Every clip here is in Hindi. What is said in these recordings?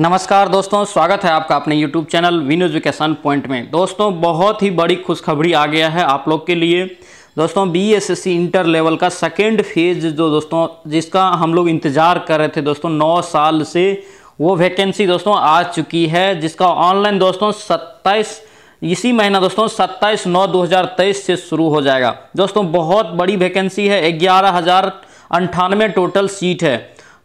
नमस्कार दोस्तों स्वागत है आपका अपने YouTube channel V News Point में दोस्तों बहुत ही बड़ी खुशखबरी आ गया है आप लोग के लिए दोस्तों B S S C inter level का सेकेंड फेज जो दोस्तों जिसका हम लोग इंतज़ार कर रहे थे दोस्तों नौ साल से वो वैकेंसी दोस्तों आ चुकी है जिसका ऑनलाइन दोस्तों सत्ताईस इसी महीना दोस्तों 27 नौ 2023 से शुरू हो जाएगा दोस्तों बहुत बड़ी वैकेंसी है ग्यारह हज़ार अंठानवे टोटल सीट है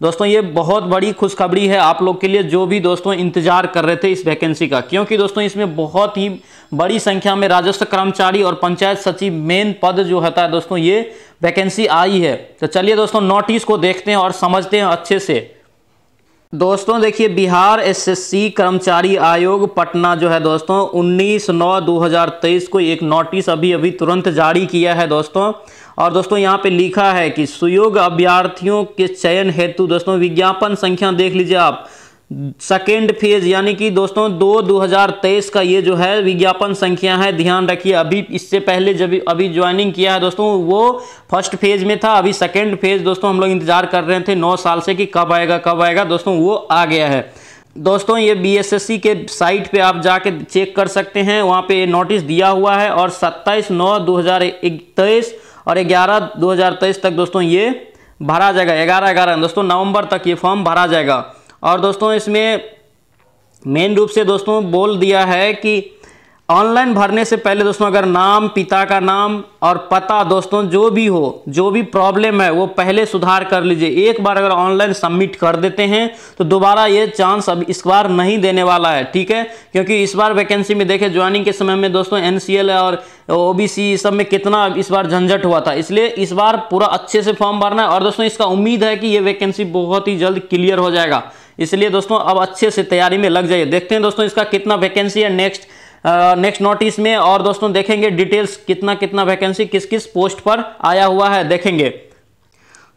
दोस्तों ये बहुत बड़ी खुशखबरी है आप लोग के लिए जो भी दोस्तों इंतजार कर रहे थे इस वैकेंसी का क्योंकि दोस्तों इसमें बहुत ही बड़ी संख्या में राजस्व कर्मचारी और पंचायत सचिव मेन पद जो होता है दोस्तों ये वैकेंसी आई है तो चलिए दोस्तों नोटिस को देखते हैं और समझते हैं अच्छे से दोस्तों देखिए बिहार एसएससी कर्मचारी आयोग पटना जो है दोस्तों 19 नौ 2023 को एक नोटिस अभी अभी तुरंत जारी किया है दोस्तों और दोस्तों यहाँ पे लिखा है कि सुयोग अभ्यार्थियों के चयन हेतु दोस्तों विज्ञापन संख्या देख लीजिए आप सेकेंड फेज यानी कि दोस्तों दो 2023 का ये जो है विज्ञापन संख्या है ध्यान रखिए अभी इससे पहले जब अभी ज्वाइनिंग किया है दोस्तों वो फर्स्ट फेज में था अभी सेकेंड फेज दोस्तों हम लोग इंतजार कर रहे थे नौ साल से कि कब आएगा कब आएगा दोस्तों वो आ गया है दोस्तों ये बीएसएससी के साइट पे आप जाके चेक कर सकते हैं वहाँ पे नोटिस दिया हुआ है और 27 नौ 2023 और 11 2023 तक दोस्तों ये भरा जाएगा 11 11 दोस्तों नवंबर तक ये फॉर्म भरा जाएगा और दोस्तों इसमें मेन रूप से दोस्तों बोल दिया है कि ऑनलाइन भरने से पहले दोस्तों अगर नाम पिता का नाम और पता दोस्तों जो भी हो जो भी प्रॉब्लम है वो पहले सुधार कर लीजिए एक बार अगर ऑनलाइन सबमिट कर देते हैं तो दोबारा ये चांस अब इस बार नहीं देने वाला है ठीक है क्योंकि इस बार वैकेंसी में देखे ज्वाइनिंग के समय में दोस्तों एन और ओ सब में कितना इस बार झंझट हुआ था इसलिए इस बार पूरा अच्छे से फॉर्म भरना है और दोस्तों इसका उम्मीद है कि ये वैकेंसी बहुत ही जल्द क्लियर हो जाएगा इसलिए दोस्तों अब अच्छे से तैयारी में लग जाइए देखते हैं दोस्तों इसका कितना वैकेंसी है नेक्स्ट नेक्स्ट नोटिस में और दोस्तों देखेंगे डिटेल्स कितना कितना वैकेंसी किस किस पोस्ट पर आया हुआ है देखेंगे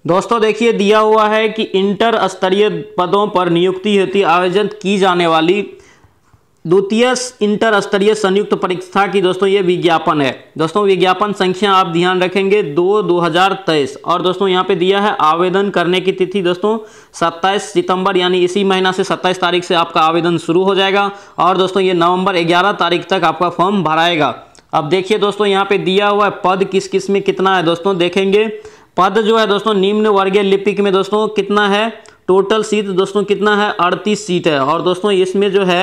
दोस्तों देखिए दिया हुआ है कि इंटर स्तरीय पदों पर नियुक्ति हेतु आवेदन की जाने वाली द्वितीय इंटर स्तरीय संयुक्त परीक्षा की दोस्तों ये विज्ञापन है दोस्तों विज्ञापन संख्या आप ध्यान रखेंगे दो दो हजार तेईस और दोस्तों यहाँ पे दिया है आवेदन करने की तिथि दोस्तों सत्ताईस सितंबर यानी इसी महीना से सत्ताईस तारीख से आपका आवेदन शुरू हो जाएगा और दोस्तों ये नवंबर ग्यारह तारीख तक आपका फॉर्म भराएगा अब देखिए दोस्तों यहाँ पे दिया हुआ है पद किस किस में कितना है दोस्तों देखेंगे पद जो है दोस्तों निम्न वर्गीय लिपिक में दोस्तों कितना है टोटल सीट दोस्तों कितना है अड़तीस सीट है और दोस्तों इसमें जो है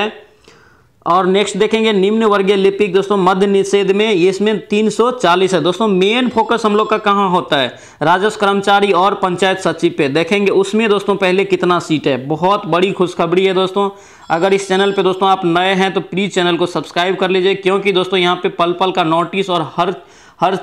और नेक्स्ट देखेंगे निम्न वर्गीय लिपिक दोस्तों मध्य निषेध में इसमें 340 है दोस्तों मेन फोकस हम लोग का कहाँ होता है राजस्व कर्मचारी और पंचायत सचिव पे देखेंगे उसमें दोस्तों पहले कितना सीट है बहुत बड़ी खुशखबरी है दोस्तों अगर इस चैनल पे दोस्तों आप नए हैं तो प्लीज़ चैनल को सब्सक्राइब कर लीजिए क्योंकि दोस्तों यहाँ पे पल पल का नोटिस और हर हर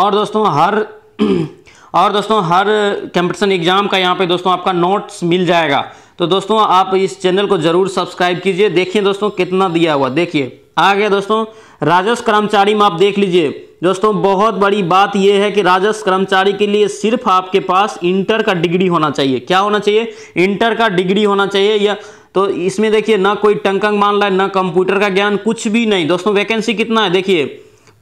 और दोस्तों हर और दोस्तों हर कंपटीशन एग्जाम का यहाँ पे दोस्तों आपका नोट्स मिल जाएगा तो दोस्तों आप इस चैनल को जरूर सब्सक्राइब कीजिए देखिए दोस्तों कितना दिया हुआ देखिए आ गया दोस्तों राजस्व कर्मचारी में आप देख लीजिए दोस्तों बहुत बड़ी बात यह है कि राजस्व कर्मचारी के लिए सिर्फ आपके पास इंटर का डिग्री होना चाहिए क्या होना चाहिए इंटर का डिग्री होना चाहिए या तो इसमें देखिए ना कोई टंकंग मान रहा है ना कंप्यूटर का ज्ञान कुछ भी नहीं दोस्तों वैकेंसी कितना है देखिए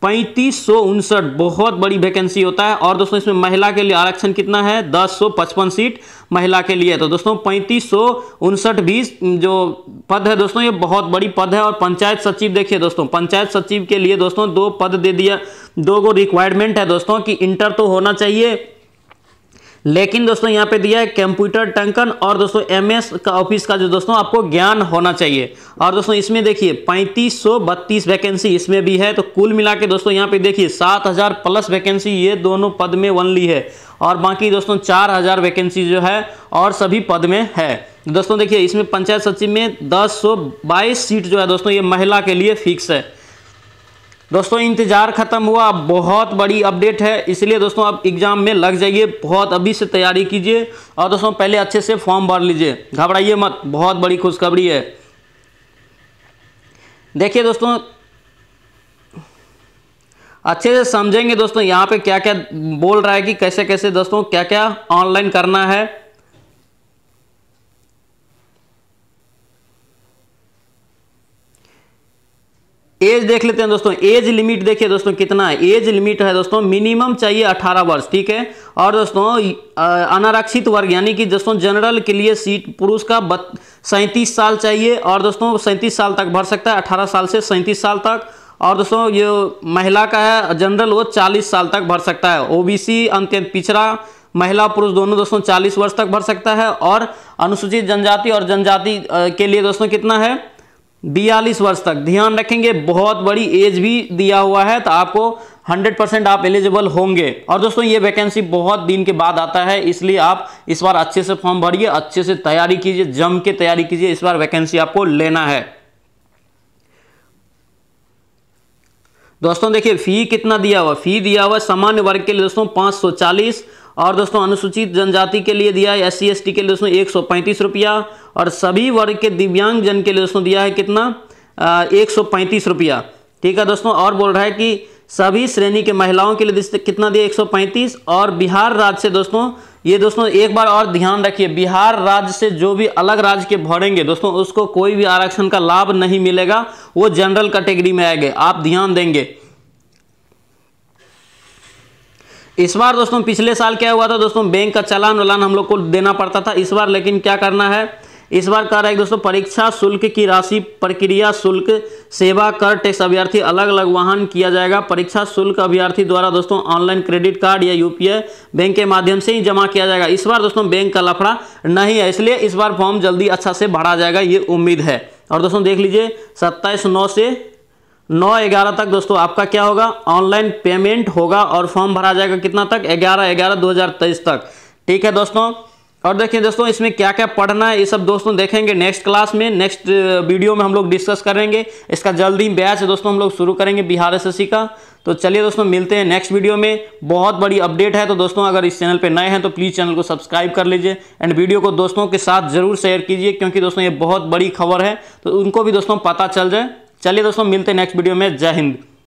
पैंतीस सौ उनसठ बहुत बड़ी वैकेंसी होता है और दोस्तों इसमें महिला के लिए आरक्षण कितना है दस सौ पचपन सीट महिला के लिए तो दोस्तों पैंतीस सौ उनसठ भी जो पद है दोस्तों ये बहुत बड़ी पद है और पंचायत सचिव देखिए दोस्तों पंचायत सचिव के लिए दोस्तों दो पद दे दिया दो को रिक्वायरमेंट है दोस्तों कि इंटर तो होना चाहिए लेकिन दोस्तों यहाँ पे दिया है कंप्यूटर टंकन और दोस्तों एमएस का ऑफिस का जो दोस्तों आपको ज्ञान होना चाहिए और दोस्तों इसमें देखिए पैंतीस सौ बत्तीस वैकेंसी इसमें भी है तो कुल मिला के दोस्तों यहाँ पे देखिए सात हजार प्लस वैकेंसी ये दोनों पद में वनली है और बाकी दोस्तों चार हजार वैकेंसी जो है और सभी पद में है दोस्तों देखिए इसमें पंचायत सचिव में दस सीट जो है दोस्तों ये महिला के लिए फिक्स है दोस्तों इंतज़ार ख़त्म हुआ बहुत बड़ी अपडेट है इसलिए दोस्तों आप एग्ज़ाम में लग जाइए बहुत अभी से तैयारी कीजिए और दोस्तों पहले अच्छे से फॉर्म भर लीजिए घबराइए मत बहुत बड़ी खुशखबरी है देखिए दोस्तों अच्छे से समझेंगे दोस्तों यहाँ पे क्या क्या बोल रहा है कि कैसे कैसे दोस्तों क्या क्या ऑनलाइन करना है एज देख लेते हैं दोस्तों एज लिमिट देखिए दोस्तों कितना है एज लिमिट है दोस्तों मिनिमम चाहिए 18 वर्ष ठीक है और दोस्तों अनारक्षित वर्ग यानी कि दोस्तों जनरल के लिए सीट पुरुष का सैंतीस साल चाहिए और दोस्तों सैंतीस साल तक भर सकता है अठारह साल से सैंतीस साल तक और दोस्तों ये महिला का है जनरल वो चालीस साल तक भर सकता है ओबीसी अंत्यंत पिछड़ा महिला पुरुष दोनों दोस्तों चालीस वर्ष तक भर सकता है और अनुसूचित जनजाति और जनजाति के लिए दोस्तों कितना है बयालीस वर्ष तक ध्यान रखेंगे बहुत बड़ी एज भी दिया हुआ है तो आपको 100 परसेंट आप एलिजिबल होंगे और दोस्तों ये वैकेंसी बहुत दिन के बाद आता है इसलिए आप इस बार अच्छे से फॉर्म भरिए अच्छे से तैयारी कीजिए जम के तैयारी कीजिए इस बार वैकेंसी आपको लेना है दोस्तों देखिए फी कितना दिया हुआ फी दिया हुआ सामान्य वर्ग के लिए दोस्तों 540 और दोस्तों अनुसूचित जनजाति के लिए दिया है एस सी के लिए दोस्तों एक सौ पैंतीस रुपया और सभी वर्ग के दिव्यांग जन के लिए दोस्तों दिया है कितना एक सौ पैंतीस रुपया ठीक है दोस्तों और बोल रहा है कि सभी श्रेणी के महिलाओं के लिए कितना दिया 135 और बिहार राज्य से दोस्तों ये दोस्तों एक बार और ध्यान रखिए बिहार राज्य से जो भी अलग राज्य के भरेंगे दोस्तों उसको कोई भी आरक्षण का लाभ नहीं मिलेगा वो जनरल कैटेगरी में आएंगे आप ध्यान देंगे इस बार दोस्तों पिछले साल क्या हुआ था दोस्तों बैंक का चलान वलान हम लोग को देना पड़ता था इस बार लेकिन क्या करना है इस बार कह रहा है दोस्तों परीक्षा शुल्क की राशि प्रक्रिया शुल्क सेवा कर टैक्स अभ्यर्थी अलग अलग वाहन किया जाएगा परीक्षा शुल्क अभ्यर्थी द्वारा दोस्तों ऑनलाइन क्रेडिट कार्ड या यूपीआई बैंक के माध्यम से ही जमा किया जाएगा इस बार दोस्तों बैंक का लफड़ा नहीं है इसलिए इस बार फॉर्म जल्दी अच्छा से भरा जाएगा ये उम्मीद है और दोस्तों देख लीजिए सत्ताईस नौ से नौ ग्यारह तक दोस्तों आपका क्या होगा ऑनलाइन पेमेंट होगा और फॉर्म भरा जाएगा कितना तक ग्यारह ग्यारह दो तक ठीक है दोस्तों और देखिए दोस्तों इसमें क्या क्या पढ़ना है ये सब दोस्तों देखेंगे नेक्स्ट क्लास में नेक्स्ट वीडियो uh, में हम लोग डिस्कस करेंगे इसका जल्द ही बैच दोस्तों हम लोग शुरू करेंगे बिहार एस का तो चलिए दोस्तों मिलते हैं नेक्स्ट वीडियो में बहुत बड़ी अपडेट है तो दोस्तों अगर इस चैनल पर नए हैं तो प्लीज़ चैनल को सब्सक्राइब कर लीजिए एंड वीडियो को दोस्तों के साथ जरूर शेयर कीजिए क्योंकि दोस्तों ये बहुत बड़ी खबर है तो उनको भी दोस्तों पता चल जाए चलिए दोस्तों मिलते हैं नेक्स्ट वीडियो में जय हिंद